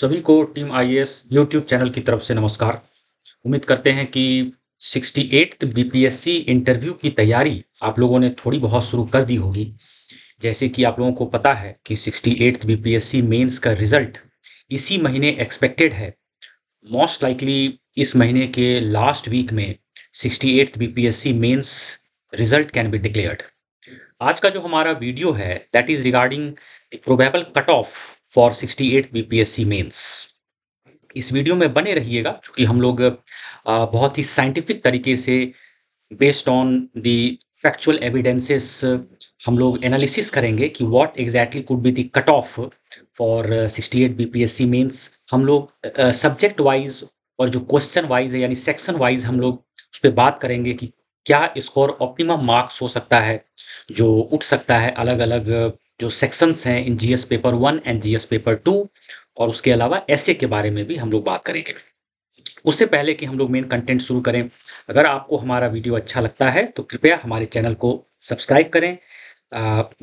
सभी को team I S YouTube channel की तरफ से नमस्कार उम्मीद करते हैं कि 68 बीपीएससी इंटरव्यू की तैयारी आप लोगों ने थोड़ी बहुत शुरू कर दी होगी जैसे कि आप लोगों को पता है कि 68 बीपीएससी मेंस का रिजल्ट इसी महीने एक्सपेक्टेड है मोस्ट लाइकली इस महीने के लास्ट वीक में sixty S C mains result can be declared आज का जो हमारा वीडियो है that is regarding probable cut off for 68 BPSC mains इस वीडियो में बने रहिएगा क्योंकि हम लोग बहुत ही साइंटिफिक तरीके से based on the factual evidences हम लोग एनालिसिस करेंगे कि what exactly could be the cut off for 68 BPSC mains हम लोग सब्जेक्ट वाइज और जो क्वेश्चन वाइज है यानी सेक्शन वाइज हम लोग उस पर बात करेंगे कि क्या स्कोर ऑप्टिमम मार्क्स हो सकता है जो उठ सकता है अलग अलग जो सेक्शंस हैं इन GS paper one and GS paper two और उसके अलावा ऐसे के बारे में भी हम लोग बात करेंगे उससे पहले कि हम लोग मेन कंटेंट शुरू करें अगर आपको हमारा वीडियो अच्छा लगता है तो कृपया हमारे चैनल को सब्सक्राइब करें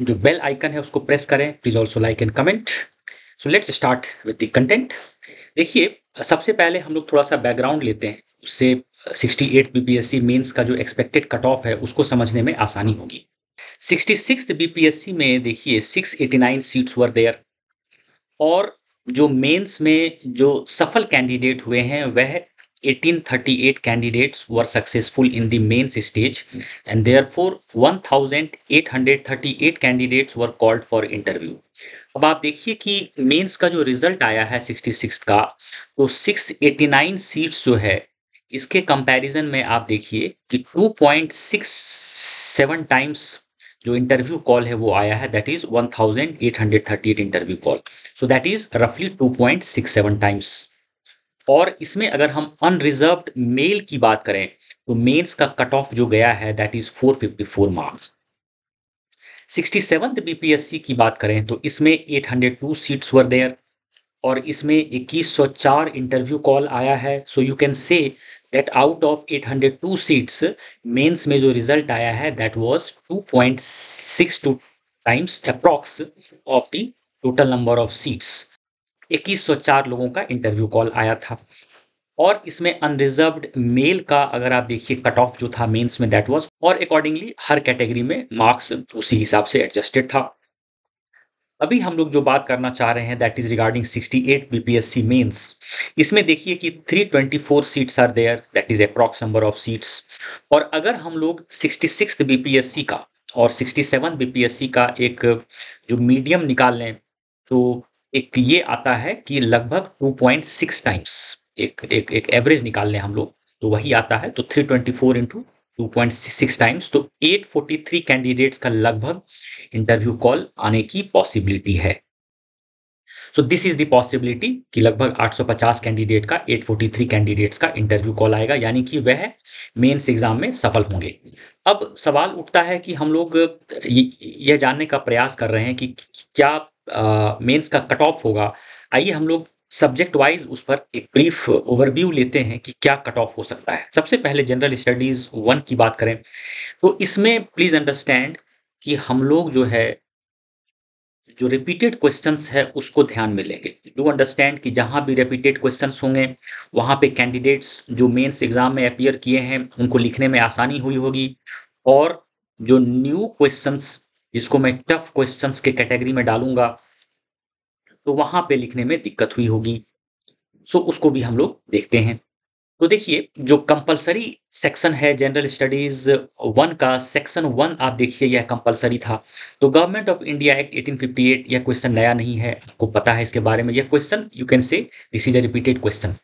जो बेल आइकन है उसको प्रेस करें please also like and comment so let's start with the content देखिए सबसे पहले हम लोग थोड़ा सा बैकग्राउंड लेते हैं उससे 68 बीपीएससी मेन्स का जो एक्सपेक्टेड कट ऑफ है उसको समझने में आसानी होगी सिक्सटी बीपीएससी में देखिए 689 सीट्स वर देयर और जो मेंस में जो सफल कैंडिडेट हुए हैं वह 1838 candidates were successful in the mains stage and therefore 1838 candidates were called for interview अब आप देखिए कि मेंस का जो रिजल्ट आया है 66 का तो 689 सीट्स जो है इसके कंपैरिजन में आप देखिए कि 2.67 टाइम्स जो इंटरव्यू कॉल है वो आया है that is 1838 interview call so that is रफली 2.67 टाइम्स और इसमें अगर हम अनरिजर्व मेल की बात करें तो मेल्स का कट ऑफ जो गया है that is 454 marks sixty seventh BPSC की बात करें तो इसमें 802 सीट्स वर देयर और इसमें 2104 इंटरव्यू कॉल आया है so you can say that out of 802 seats mains में जो रिजल्ट आया है that was 2.62 times approx of the total number of seats 2104 लोगों का इंटरव्यू कॉल आया था और इसमें अनरिजर्व मेल का अगर आप देखिए कट ऑफ जो था मेंस में दैट वाज और अकॉर्डिंगली हर कैटेगरी में मार्क्स उसी हिसाब से एडजस्टेड था अभी हम लोग जो बात करना चाह रहे हैं that is regarding 68 BPSC mains इसमें देखिए कि 324 seats are there that is approx number of seats और अगर हम लोग 66 बीपीएससी का और 67 बीपीएससी का एक जो मीडियम निकाल लें तो एक ये आता है कि लगभग 2.6 टाइम्स एक एक एक एवरेज निकाल लें हम लोग तो वही आता है तो थ्री ट्वेंटी फोर 2.66 टाइम्स तो 843 कैंडिडेट्स का लगभग इंटरव्यू कॉल आने की पॉसिबिलिटी है so this is the possibility कि लगभग 850 कैंडिडेट का 843 कैंडिडेट्स का इंटरव्यू कॉल आएगा यानी कि वह मेंस एग्जाम में सफल होंगे अब सवाल उठता है कि हम लोग यह जानने का प्रयास कर रहे हैं कि क्या मेंस का कट ऑफ होगा आइए हम लोग सब्जेक्ट वाइज उस पर एक ब्रीफ ओवरव्यू लेते हैं कि क्या कट ऑफ हो सकता है सबसे पहले जनरल स्टडीज वन की बात करें तो इसमें प्लीज अंडरस्टैंड कि हम लोग जो है जो रिपीटेड क्वेश्चंस है उसको ध्यान में लेंगे डू अंडरस्टैंड कि जहां भी रिपीटेड क्वेश्चंस होंगे वहां पे कैंडिडेट्स जो मेंस एग्जाम में अपियर किए हैं उनको लिखने में आसानी हुई होगी और जो न्यू क्वेश्चंस जिसको मैं टफ क्वेश्चंस के कैटेगरी में डालूंगा तो वहां पे लिखने में दिक्कत हुई होगी सो उसको भी हम लोग देखते हैं तो देखिए जो कंपलसरी सेक्शन है जनरल स्टडीज वन का सेक्शन वन आप देखिए यह कंपलसरी था तो गवर्नमेंट ऑफ इंडिया एक्ट 1858 यह क्वेश्चन नया नहीं है आपको पता है इसके बारे में यह question you can say this is a repeated question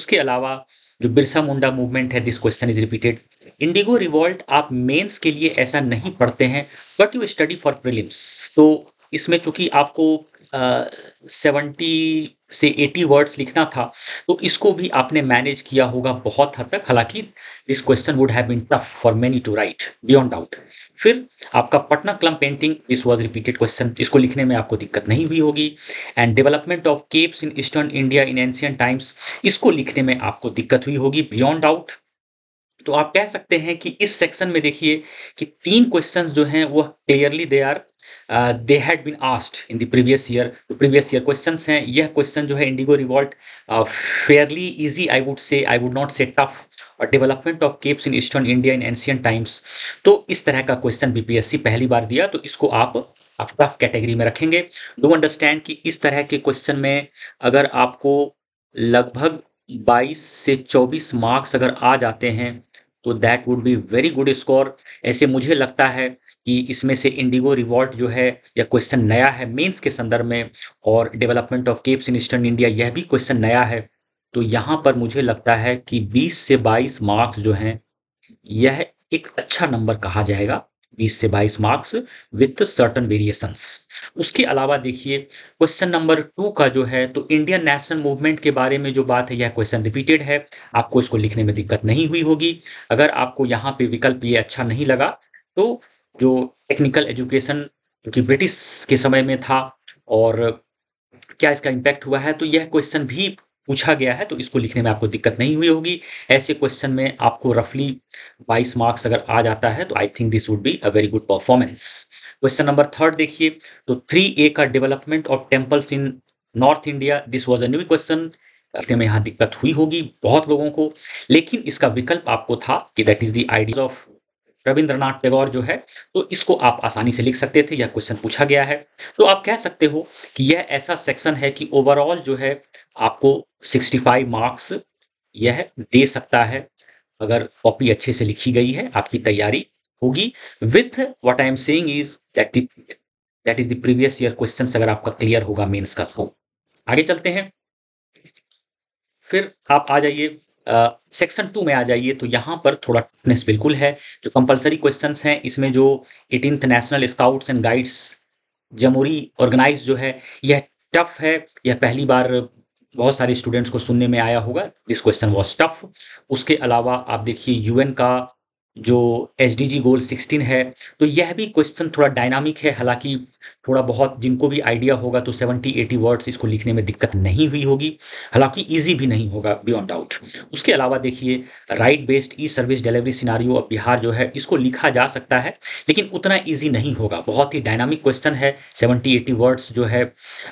उसके अलावा जो बिरसा मुंडा मूवमेंट है this question is repeated indigo revolt आप मेंस के लिए ऐसा नहीं पढ़ते हैं but you study for prelims तो इसमें चूंकि आपको सेवेंटी से एटी वर्ड्स लिखना था तो इसको भी आपने मैनेज किया होगा बहुत हद तक हालांकि this question would have been tough for many to write beyond doubt फिर आपका Patna Kalam painting this was repeated question इसको लिखने में आपको दिक्कत नहीं हुई होगी and development of caves in eastern India in ancient times इसको लिखने में आपको दिक्कत हुई होगी बियॉन्ड डाउट तो आप कह सकते हैं कि इस सेक्शन में देखिए कि तीन क्वेश्चंस जो हैं वह clearly they are they had been asked in the previous year जो प्रीवियस ईयर क्वेश्चन हैं यह क्वेश्चन जो है indigo revolt fairly easy I would say I would not say tough और development of caves in eastern India in ancient times तो इस तरह का क्वेश्चन बीपीएससी पहली बार दिया तो इसको आप आप टफ कैटेगरी में रखेंगे डू अंडरस्टैंड कि इस तरह के क्वेश्चन में अगर आपको लगभग 22 से 24 मार्क्स अगर आ जाते हैं तो that would be very good score ऐसे मुझे लगता है कि इसमें से इंडिगो रिवॉल्ट जो है यह क्वेश्चन नया है मेंस के संदर्भ में और development of caves in eastern India यह भी क्वेश्चन नया है तो यहाँ पर मुझे लगता है कि 20 से 22 मार्क्स जो हैं यह एक अच्छा नंबर कहा जाएगा बीस से बाईस मार्क्स विथ सर्टन वेरिएशन उसके अलावा देखिए क्वेश्चन नंबर टू का जो है तो इंडियन नेशनल मूवमेंट के बारे में जो बात है यह क्वेश्चन रिपीटेड है आपको इसको लिखने में दिक्कत नहीं हुई होगी अगर आपको यहाँ पे विकल्प ये अच्छा नहीं लगा तो जो टेक्निकल एजुकेशन क्योंकि ब्रिटिश के समय में था और क्या इसका इम्पैक्ट हुआ है तो यह क्वेश्चन भी पूछा गया है तो इसको लिखने में आपको दिक्कत नहीं हुई होगी ऐसे क्वेश्चन में आपको रफली 22 मार्क्स अगर आ जाता है तो I think this would be a very good performance question number third देखिए तो थ्री ए का development of temples in north India this was a new question लिखने में यहाँ दिक्कत हुई होगी बहुत लोगों को लेकिन इसका विकल्प आपको था कि that is the idea of Rabindranath Tagore जो है तो इसको आप आसानी से लिख सकते थे यह क्वेश्चन पूछा गया है तो आप कह सकते हो कि यह ऐसा सेक्शन है कि ओवरऑल जो है आपको 65 मार्क्स यह दे सकता है अगर कॉपी अच्छे से लिखी गई है आपकी तैयारी होगी with what I am saying is that that is the previous year question अगर आपका क्लियर होगा मेन्स का तो आगे चलते हैं फिर आप आ जाइए सेक्शन टू में आ जाइए तो यहाँ पर थोड़ा टफनेस बिल्कुल है जो कंपलसरी क्वेश्चन हैं इसमें जो eighteenth national scouts and guides jamboree organise जो है यह टफ है यह पहली बार बहुत सारे स्टूडेंट्स को सुनने में आया होगा दिस क्वेश्चन वॉज टफ उसके अलावा आप देखिए यूएन का जो H D G goal sixteen है तो यह भी क्वेश्चन थोड़ा डायनामिक है हालांकि थोड़ा बहुत जिनको भी आइडिया होगा तो सेवेंटी एटी वर्ड्स इसको लिखने में दिक्कत नहीं हुई होगी हालांकि ईजी भी नहीं होगा बियॉन्ड डाउट उसके अलावा देखिए right based e service delivery scenario अब बिहार जो है इसको लिखा जा सकता है लेकिन उतना ईजी नहीं होगा बहुत ही डायनामिक क्वेश्चन है सेवेंटी एटी वर्ड्स जो है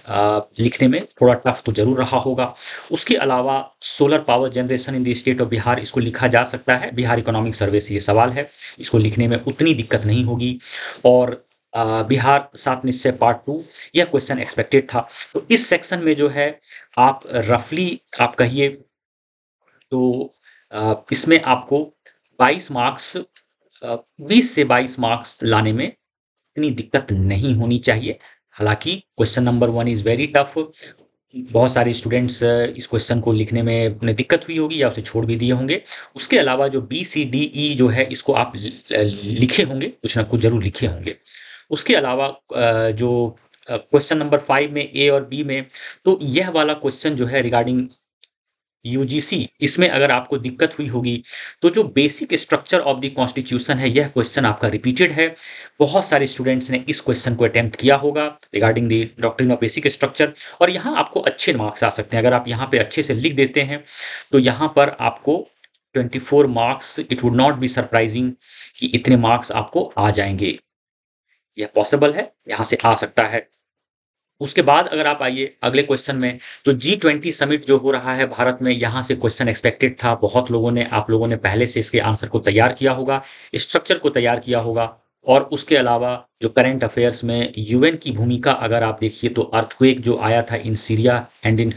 आ, लिखने में थोड़ा टफ तो जरूर रहा होगा उसके अलावा solar power generation in the state of Bihar इसको लिखा जा सकता है बिहार इकोनॉमिक सर्विस ये सवाल सवाल है इसको लिखने में उतनी दिक्कत नहीं होगी और बिहार सात निश्चय पार्ट टू यह क्वेश्चन एक्सपेक्टेड था तो इस सेक्शन में जो है आप रफली आप कहिए तो इसमें आपको 22 मार्क्स 20 से 22 मार्क्स लाने में इतनी दिक्कत नहीं होनी चाहिए हालांकि question number one is very tough बहुत सारे स्टूडेंट्स uh, इस क्वेश्चन को लिखने में उन्हें दिक्कत हुई होगी या उसे छोड़ भी दिए होंगे उसके अलावा जो बी सी डी ई जो है इसको आप लिखे होंगे कुछ ना कुछ जरूर लिखे होंगे उसके अलावा uh, जो क्वेश्चन नंबर फाइव में ए और बी में तो यह वाला क्वेश्चन जो है रिगार्डिंग यूजीसी इसमें अगर आपको दिक्कत हुई होगी तो जो basic structure of the constitution है यह क्वेश्चन आपका रिपीटेड है बहुत सारे स्टूडेंट्स ने इस क्वेश्चन को अटैम्प्ट किया होगा regarding the doctrine of basic structure और यहाँ आपको अच्छे मार्क्स आ सकते हैं अगर आप यहाँ पे अच्छे से लिख देते हैं तो यहाँ पर आपको four marks it would not be surprising कि इतने मार्क्स आपको आ जाएंगे यह पॉसिबल है यहाँ से आ सकता है उसके बाद अगर आप आइए अगले क्वेश्चन में तो जी ट्वेंटी समिट जो हो रहा है भारत में यहां से क्वेश्चन एक्सपेक्टेड था बहुत लोगों ने आप लोगों ने पहले से इसके आंसर को तैयार किया होगा स्ट्रक्चर को तैयार किया होगा और उसके अलावा जो करंट अफेयर्स में यूएन की भूमिका अगर आप देखिए तो अर्थक्वेक जो आया था इन सीरिया एंड इन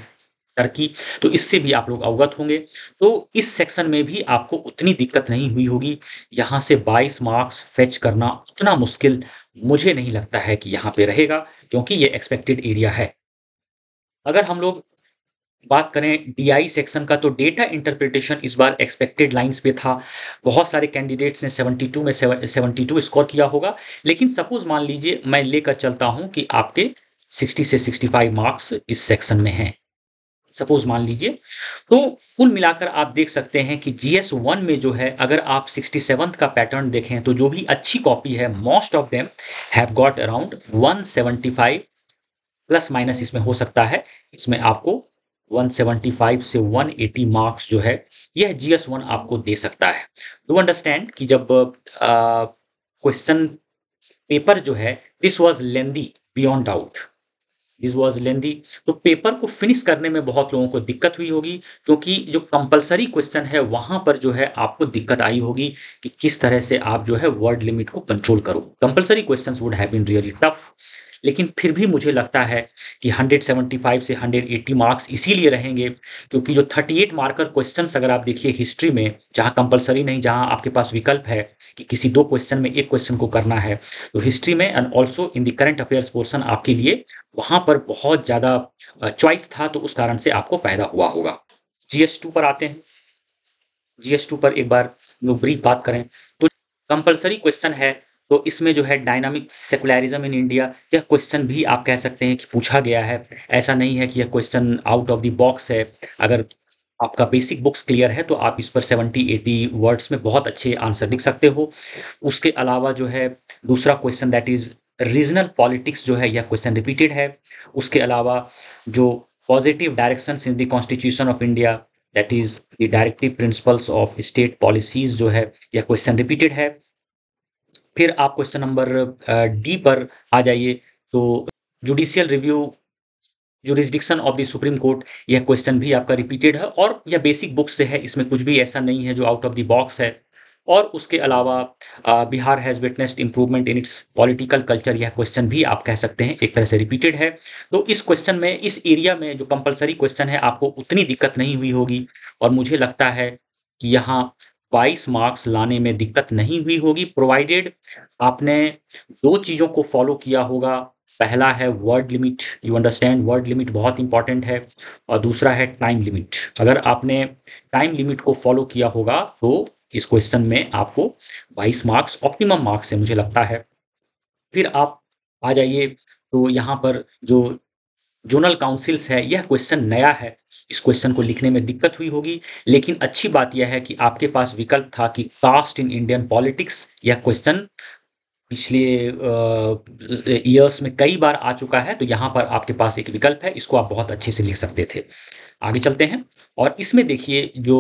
की तो इससे भी आप लोग अवगत होंगे तो इस सेक्शन में भी आपको उतनी दिक्कत नहीं हुई होगी यहाँ से 22 मार्क्स फेच करना उतना मुश्किल मुझे नहीं लगता है कि यहाँ पे रहेगा क्योंकि ये एक्सपेक्टेड एरिया है अगर हम लोग बात करें डीआई सेक्शन का तो डेटा इंटरप्रिटेशन इस बार एक्सपेक्टेड लाइंस पे था बहुत सारे कैंडिडेट्स ने 72 में 72 स्कोर किया होगा लेकिन सपोज मान लीजिए मैं लेकर चलता हूं कि आपके 60 से 65 मार्क्स इस सेक्शन में हैं सपोज मान लीजिए तो कुल मिलाकर आप देख सकते हैं कि जी एस वन में जो है अगर आप सिक्सटी सेवन का पैटर्न देखें तो जो भी अच्छी कॉपी है most of them have got around one seventy five plus minus इसमें हो सकता है इसमें आपको 175 से 180 मार्क्स जो है यह जी एस वन आपको दे सकता है टू अंडरस्टैंड कि जब क्वेश्चन पेपर जो है this was lengthy beyond doubt this was lengthy तो पेपर को फिनिश करने में बहुत लोगों को दिक्कत हुई होगी क्योंकि जो कंपलसरी क्वेश्चन है वहां पर जो है आपको दिक्कत आई होगी कि किस तरह से आप जो है वर्ड लिमिट को कंट्रोल करो compulsory question would have been really tough लेकिन फिर भी मुझे लगता है कि 175 से 180 मार्क्स इसीलिए रहेंगे क्योंकि जो 38 मार्कर क्वेश्चन अगर आप देखिए हिस्ट्री में जहां कंपलसरी नहीं जहां आपके पास विकल्प है कि किसी दो क्वेश्चन में एक क्वेश्चन को करना है तो हिस्ट्री में and also in the current affairs portion आपके लिए वहां पर बहुत ज़्यादा चॉइस था तो उस कारण से आपको फायदा हुआ होगा जीएस पर आते हैं जीएस पर एक बार ब्रीफ बात करें तो कंपलसरी क्वेश्चन है तो इसमें जो है डायनामिक सेकुलरिज्म इन इंडिया यह क्वेश्चन भी आप कह सकते हैं कि पूछा गया है ऐसा नहीं है कि यह question out of the box है अगर आपका बेसिक बुक्स क्लियर है तो आप इस पर 70 80 वर्ड्स में बहुत अच्छे आंसर लिख सकते हो उसके अलावा जो है दूसरा question that is regional politics जो है यह क्वेश्चन रिपीटेड है उसके अलावा जो positive direction in the constitution of India that is the directive principles of state policies जो है यह क्वेश्चन रिपीटेड है फिर आप क्वेश्चन नंबर डी पर आ जाइए तो judicial review jurisdiction of the supreme court यह क्वेश्चन भी आपका रिपीटेड है और यह बेसिक बुक से है इसमें कुछ भी ऐसा नहीं है जो आउट ऑफ द बॉक्स है और उसके अलावा Bihar has witnessed improvement in its political culture यह क्वेश्चन भी आप कह सकते हैं एक तरह से रिपीटेड है तो इस क्वेश्चन में इस एरिया में जो कंपलसरी क्वेश्चन है आपको उतनी दिक्कत नहीं हुई होगी और मुझे लगता है कि यहाँ 22 मार्क्स लाने में दिक्कत नहीं हुई होगी प्रोवाइडेड आपने दो चीज़ों को फॉलो किया होगा पहला है word limit you understand word limit बहुत इंपॉर्टेंट है और दूसरा है टाइम लिमिट अगर आपने टाइम लिमिट को फॉलो किया होगा तो इस क्वेश्चन में आपको 22 मार्क्स ऑप्टिमम मार्क्स है मुझे लगता है फिर आप आ जाइए तो यहाँ पर जो जोनल काउंसिल्स है यह क्वेश्चन नया है इस क्वेश्चन को लिखने में दिक्कत हुई होगी लेकिन अच्छी बात यह है कि आपके पास विकल्प था कि कास्ट इन इंडियन पॉलिटिक्स यह क्वेश्चन पिछले इयर्स में कई बार आ चुका है तो यहाँ पर आपके पास एक विकल्प है इसको आप बहुत अच्छे से लिख सकते थे आगे चलते हैं और इसमें देखिए जो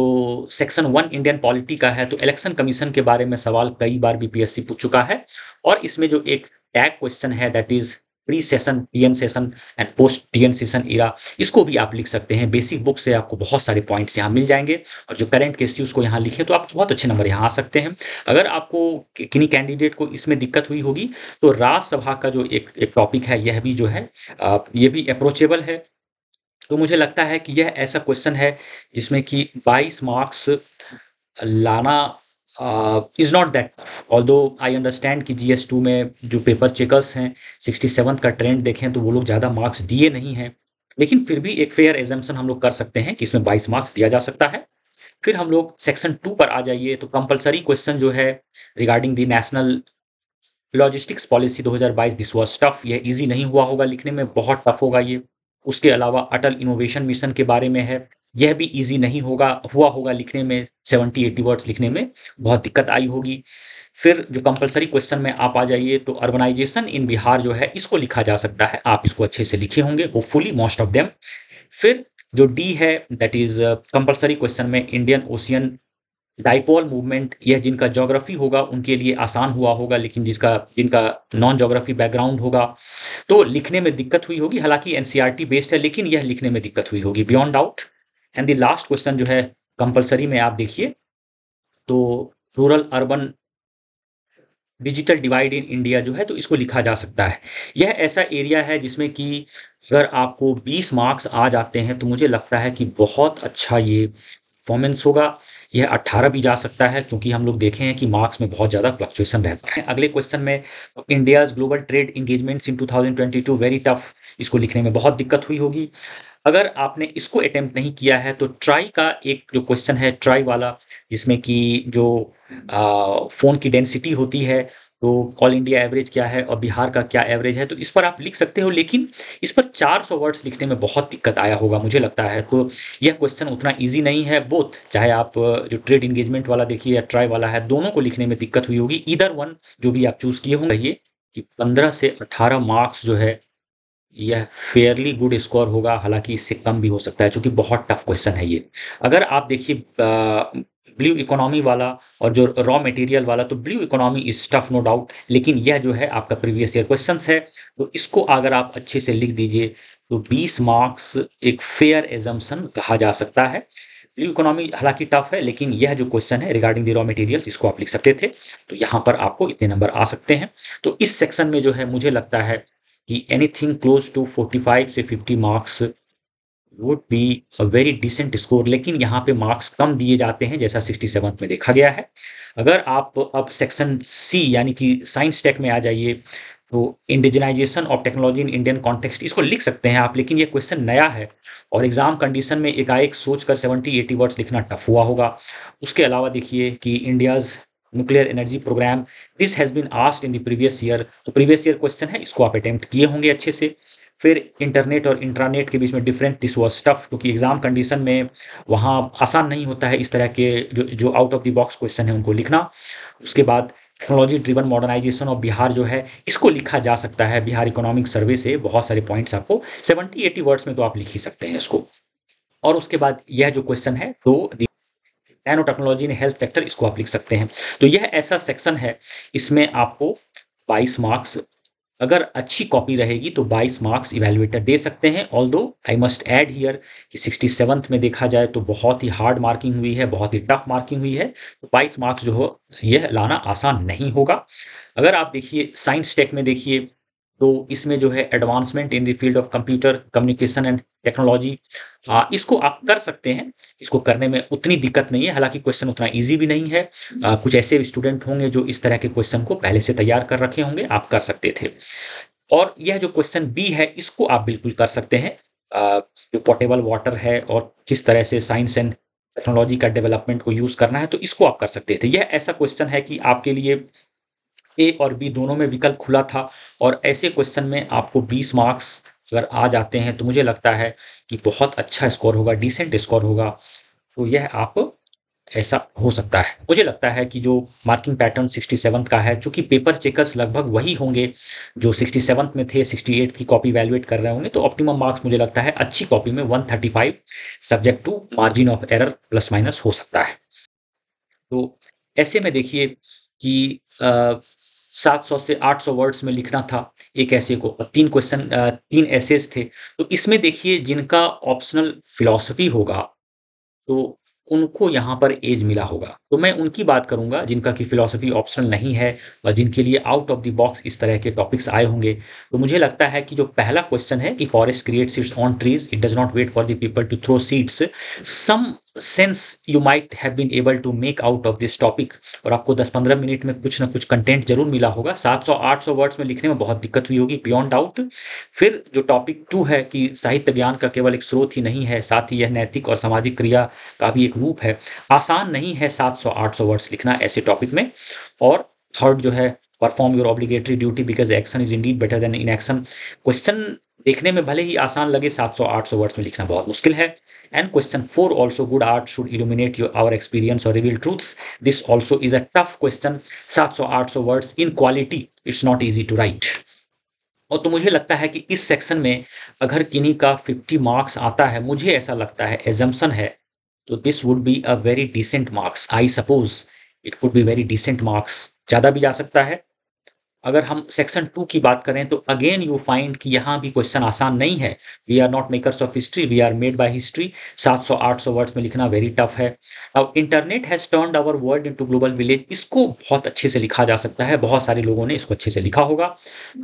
सेक्शन वन इंडियन पॉलिटी का है तो इलेक्शन कमीशन के बारे में सवाल कई बार बीपीएससी पूछ चुका है और इसमें जो एक टैग क्वेश्चन है that is pre session T N session and post T N session era इसको भी आप लिख सकते हैं बेसिक बुक से आपको बहुत सारे पॉइंट्स यहाँ मिल जाएंगे और जो करेंट के इश्यूज को यहाँ लिखे तो आप बहुत अच्छे नंबर यहाँ आ सकते हैं अगर आपको किन्हीं कैंडिडेट को इसमें दिक्कत हुई होगी तो राज्यसभा का जो एक एक टॉपिक है यह भी जो है ये भी अप्रोचेबल है तो मुझे लगता है कि यह ऐसा क्वेश्चन है जिसमें कि 22 मार्क्स लाना is not that tough although I understand कि जी एस टू में जो पेपर चेकर्स हैं सिक्सटी सेवन का ट्रेंड देखें तो वो लोग ज़्यादा मार्क्स दिए नहीं हैं लेकिन फिर भी एक फेयर एजम्पन हम लोग कर सकते हैं कि इसमें बाईस मार्क्स दिया जा सकता है फिर हम लोग सेक्शन टू पर आ जाइए तो कंपलसरी क्वेश्चन जो है regarding the national logistics policy 2022 this was tough यह ईजी नहीं हुआ होगा लिखने में बहुत टफ होगा ये उसके अलावा अटल इनोवेशन मिशन के बारे में है यह भी इजी नहीं होगा हुआ होगा लिखने में सेवेंटी एटी वर्ड्स लिखने में बहुत दिक्कत आई होगी फिर जो कंपलसरी क्वेश्चन में आप आ जाइए तो अर्बनाइजेशन इन बिहार जो है इसको लिखा जा सकता है आप इसको अच्छे से लिखे होंगे वो फुली मोस्ट ऑफ देम फिर जो डी है दैट इज कंपलसरी क्वेश्चन में इंडियन ओशियन डाइपोल मूवमेंट यह जिनका जोग्राफी होगा उनके लिए आसान हुआ होगा लेकिन जिसका जिनका नॉन जोग्राफी बैकग्राउंड होगा तो लिखने में दिक्कत हुई होगी हालांकि एनसीआरटी बेस्ड e है लेकिन यह लिखने में दिक्कत हुई होगी beyond doubt and the last question जो है कंपलसरी में आप देखिए तो rural urban digital divide in India जो है तो इसको लिखा जा सकता है यह ऐसा एरिया है जिसमें कि अगर आपको 20 मार्क्स आ जाते हैं तो मुझे लगता है कि बहुत अच्छा ये परफॉर्मेंस होगा यह 18 भी जा सकता है क्योंकि हम लोग देखे हैं कि मार्क्स में बहुत ज़्यादा फ्लक्चुएशन रहता है अगले क्वेश्चन में India's global trade engagement in 2022 very tough इसको लिखने में बहुत दिक्कत हुई होगी अगर आपने इसको अटेम्प्ट नहीं किया है तो ट्राई का एक जो क्वेश्चन है ट्राई वाला जिसमें कि जो फ़ोन की डेंसिटी होती है तो ऑल इंडिया एवरेज क्या है और बिहार का क्या एवरेज है तो इस पर आप लिख सकते हो लेकिन इस पर 400 वर्ड्स लिखने में बहुत दिक्कत आया होगा मुझे लगता है तो यह क्वेश्चन उतना इजी नहीं है बोथ चाहे आप जो ट्रेड इंगेजमेंट वाला देखिए या ट्राई वाला है दोनों को लिखने में दिक्कत हुई होगी इधर वन जो भी आप चूज किए होंगे ये कि पंद्रह से अठारह मार्क्स जो है यह फेयरली गुड स्कोर होगा हालांकि इससे कम भी हो सकता है क्योंकि बहुत टफ क्वेश्चन है ये अगर आप देखिए ब्लू इकोनॉमी वाला और जो रॉ मटेरियल वाला तो blue economy is tough no doubt लेकिन यह जो है आपका प्रीवियस ईयर क्वेश्चन है तो इसको अगर आप अच्छे से लिख दीजिए तो 20 मार्क्स एक फेयर एजम्सन कहा जा सकता है ब्लू इकोनॉमी हालांकि टफ है लेकिन यह जो क्वेश्चन है रिगार्डिंग द रॉ मटेरियल्स इसको आप लिख सकते थे तो यहाँ पर आपको इतने नंबर आ सकते हैं तो इस सेक्शन में जो है मुझे लगता है कि एनीथिंग क्लोज टू 45 से 50 marks would be a very decent score लेकिन यहाँ पे मार्क्स कम दिए जाते हैं जैसा सिक्सटी सेवन में देखा गया है अगर आप अब सेक्शन सी यानी कि साइंस टेक में आ जाइए तो indigenisation of technology in Indian context इसको लिख सकते हैं आप लेकिन ये क्वेश्चन नया है और एग्जाम कंडीशन में एकाएक सोच कर सेवेंटी एटी वर्ड्स लिखना टफ हुआ होगा उसके अलावा देखिए कि India's nuclear energy programme this has been asked in the previous year तो प्रीवियस ईयर क्वेश्चन है इसको आप अटैम्प्ट किए होंगे अच्छे से फिर इंटरनेट और इंट्रानेट के बीच में डिफरेंट दिस वॉज टफ क्योंकि एग्ज़ाम कंडीशन में वहाँ आसान नहीं होता है इस तरह के जो जो out of the box question है उनको लिखना उसके बाद technology driven modernisation of Bihar जो है इसको लिखा जा सकता है बिहार इकोनॉमिक सर्वे से बहुत सारे पॉइंट्स आपको सेवेंटी एटी वर्ड्स में तो आप लिख ही सकते हैं इसको और उसके बाद यह जो क्वेश्चन है तो nano technology in health sector इसको आप लिख सकते हैं तो यह ऐसा सेक्शन है इसमें आपको बाईस मार्क्स अगर अच्छी कॉपी रहेगी तो 22 मार्क्स इवेल्युएटर दे सकते हैं although I must add here कि सिक्सटी में देखा जाए तो बहुत ही हार्ड मार्किंग हुई है बहुत ही टफ मार्किंग हुई है तो 22 मार्क्स जो हो यह लाना आसान नहीं होगा अगर आप देखिए साइंस टेक में देखिए तो इसमें जो है advancement in the field of computer communication and technology हाँ, इसको आप कर सकते हैं इसको करने में उतनी दिक्कत नहीं है हालांकि क्वेश्चन उतना इजी भी नहीं है आ, कुछ ऐसे स्टूडेंट होंगे जो इस तरह के क्वेश्चन को पहले से तैयार कर रखे होंगे आप कर सकते थे और यह जो क्वेश्चन बी है इसको आप बिल्कुल कर सकते हैं आ, जो पोर्टेबल वाटर है और किस तरह से साइंस एंड टेक्नोलॉजी का डेवलपमेंट को यूज़ करना है तो इसको आप कर सकते थे यह ऐसा क्वेश्चन है कि आपके लिए ए और बी दोनों में विकल्प खुला था और ऐसे क्वेश्चन में आपको 20 मार्क्स अगर आ जाते हैं तो मुझे लगता है कि बहुत अच्छा स्कोर होगा डिसेंट स्कोर होगा तो यह आप ऐसा हो सकता है मुझे लगता है कि जो मार्किंग पैटर्न सिक्सटी का है चूंकि पेपर चेकर्स लगभग वही होंगे जो सिक्सटी में थे सिक्सटी एट की कॉपी वैल्यूएट कर रहे होंगे तो ऑप्टिमम मार्क्स मुझे लगता है अच्छी कॉपी में one thirty five subject to margin of error plus minus हो सकता है तो ऐसे में देखिए कि 700 से 800 वर्ड्स में लिखना था एक ऐसे को और तीन क्वेश्चन तीन ऐसे थे तो इसमें देखिए जिनका ऑप्शनल फिलॉसफी होगा तो उनको यहाँ पर एज मिला होगा तो मैं उनकी बात करूंगा जिनका कि फिलोसफी ऑप्शनल नहीं है और जिनके लिए आउट ऑफ द बॉक्स इस तरह के टॉपिक्स आए होंगे तो मुझे लगता है कि जो पहला क्वेश्चन है कि forest creates its own trees it does not wait for the people to throw seeds some sense you might have been able to make out of this topic और आपको 10-15 मिनट में कुछ ना कुछ कंटेंट जरूर मिला होगा 700-800 वर्ड्स में लिखने में बहुत दिक्कत हुई होगी बियॉन्ड डाउट फिर जो टॉपिक टू है कि साहित्य ज्ञान का केवल एक स्रोत ही नहीं है साथ ही यह नैतिक और सामाजिक क्रिया का भी एक रूप है आसान नहीं है सात 500-800 वर्ड्स लिखना ऐसे टॉपिक में और थर्ड जो है perform your obligatory duty because action is indeed better than inaction question देखने में भले ही आसान लगे 700-800 वर्ड्स में लिखना बहुत मुश्किल है and question four also good art should illuminate your our experience और reveal truths this also is a tough question 700-800 words in quality it's not easy to write और तो मुझे लगता है कि इस सेक्शन में अगर किन्हीं का 50 मार्क्स आता है मुझे ऐसा लगता है एजम्सन है तो this would be a very decent marks I suppose it would be very decent marks ज़्यादा भी जा सकता है अगर हम सेक्शन टू की बात करें तो अगेन यू फाइंड कि यहाँ भी क्वेश्चन आसान नहीं है we are not makers of history we are made by history 700-800 words में लिखना वेरी टफ है अब internet has turn our world into global village इसको बहुत अच्छे से लिखा जा सकता है बहुत सारे लोगों ने इसको अच्छे से लिखा होगा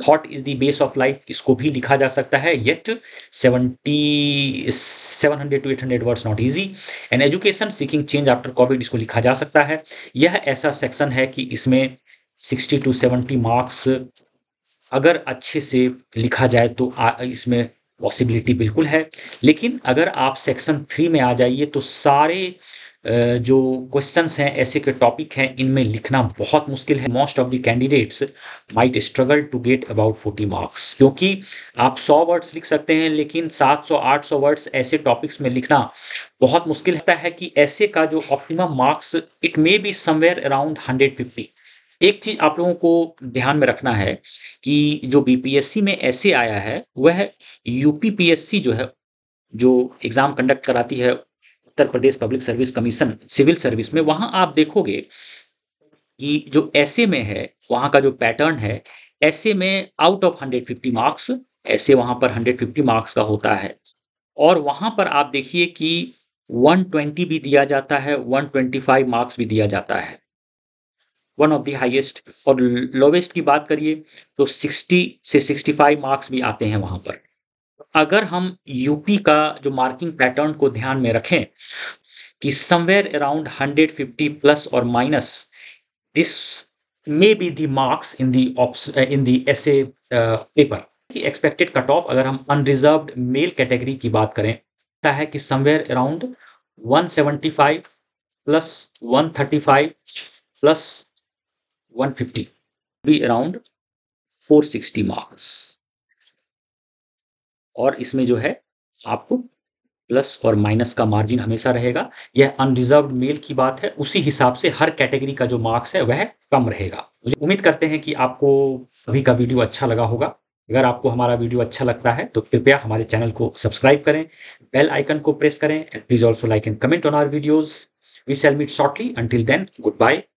thought is the base of life इसको भी लिखा जा सकता है yet seventy seven hundred to eight hundred words not easy and education seeking change after COVID इसको लिखा जा सकता है यह ऐसा सेक्शन है कि इसमें सिक्सटी टू सेवेंटी मार्क्स अगर अच्छे से लिखा जाए तो आ, इसमें पॉसिबिलिटी बिल्कुल है लेकिन अगर आप सेक्शन थ्री में आ जाइए तो सारे जो क्वेश्चंस हैं ऐसे के टॉपिक हैं इनमें लिखना बहुत मुश्किल है most of the candidates might struggle to get about forty marks क्योंकि आप सौ वर्ड्स लिख सकते हैं लेकिन सात सौ आठ सौ वर्ड्स ऐसे टॉपिक्स में लिखना बहुत मुश्किल होता है कि ऐसे का जो optimum marks it may be somewhere around hundred fifty एक चीज आप लोगों को ध्यान में रखना है कि जो बीपीएससी में ऐसे आया है वह यूपीपीएससी जो है जो एग्जाम कंडक्ट कराती है Uttar Pradesh public service commission civil service में वहां आप देखोगे कि जो ऐसे में है वहां का जो पैटर्न है ऐसे में आउट ऑफ 150 मार्क्स ऐसे वहां पर 150 मार्क्स का होता है और वहां पर आप देखिए कि 120 भी दिया जाता है 125 मार्क्स भी दिया जाता है वन ऑफ द हाईएस्ट और लोवेस्ट की बात करिए तो 60 से 65 मार्क्स भी आते हैं वहां पर अगर हम यूपी का जो मार्किंग पैटर्न को ध्यान में रखें कि समवेयर अराउंड 150 प्लस और minus this may be the marks in the in the S paper की एक्सपेक्टेड कट ऑफ अगर हम अनरिजर्व मेल कैटेगरी की बात करें ता है कि somewhere around 175 plus 135 plus 150 be around 460 marks और इसमें जो है आपको प्लस और माइनस का मार्जिन हमेशा रहेगा यह अनरिजर्व मेल की बात है उसी हिसाब से हर कैटेगरी का जो मार्क्स है वह कम रहेगा मुझे उम्मीद करते हैं कि आपको सभी का वीडियो अच्छा लगा होगा अगर आपको हमारा वीडियो अच्छा लगता है तो कृपया हमारे चैनल को सब्सक्राइब करें बेल आइकन को प्रेस करें and please also like and comment on our videos we shall meet shortly until then good bye